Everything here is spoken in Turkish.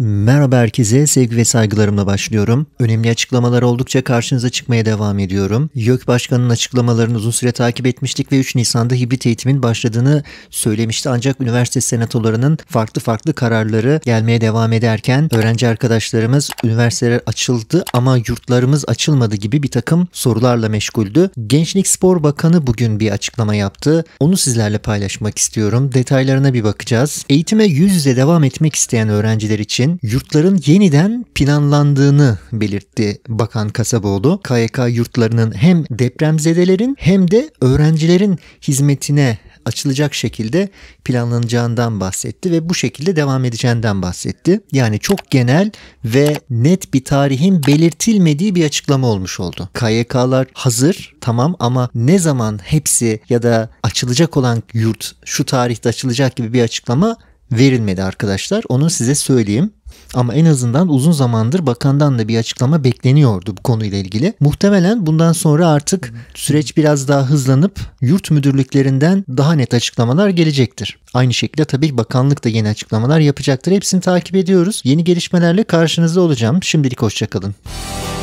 Merhaba herkese, sevgi ve saygılarımla başlıyorum. Önemli açıklamalar oldukça karşınıza çıkmaya devam ediyorum. YÖK Başkanı'nın açıklamalarını uzun süre takip etmiştik ve 3 Nisan'da hibrit eğitimin başladığını söylemişti. Ancak üniversite senatolarının farklı farklı kararları gelmeye devam ederken öğrenci arkadaşlarımız üniversiteler açıldı ama yurtlarımız açılmadı gibi bir takım sorularla meşguldü. Gençlik Spor Bakanı bugün bir açıklama yaptı. Onu sizlerle paylaşmak istiyorum. Detaylarına bir bakacağız. Eğitime yüz yüze devam etmek isteyen öğrenciler için Türkiye'nin yurtların yeniden planlandığını belirtti Bakan Kasaboğlu. KYK yurtlarının hem depremzedelerin hem de öğrencilerin hizmetine açılacak şekilde planlanacağından bahsetti ve bu şekilde devam edeceğinden bahsetti. Yani çok genel ve net bir tarihin belirtilmediği bir açıklama olmuş oldu. KYK'lar hazır tamam ama ne zaman hepsi ya da açılacak olan yurt şu tarihte açılacak gibi bir açıklama verilmedi arkadaşlar. Onu size söyleyeyim. Ama en azından uzun zamandır bakandan da bir açıklama bekleniyordu bu konuyla ilgili. Muhtemelen bundan sonra artık süreç biraz daha hızlanıp yurt müdürlüklerinden daha net açıklamalar gelecektir. Aynı şekilde tabii bakanlık da yeni açıklamalar yapacaktır. Hepsini takip ediyoruz. Yeni gelişmelerle karşınızda olacağım. Şimdilik hoşçakalın.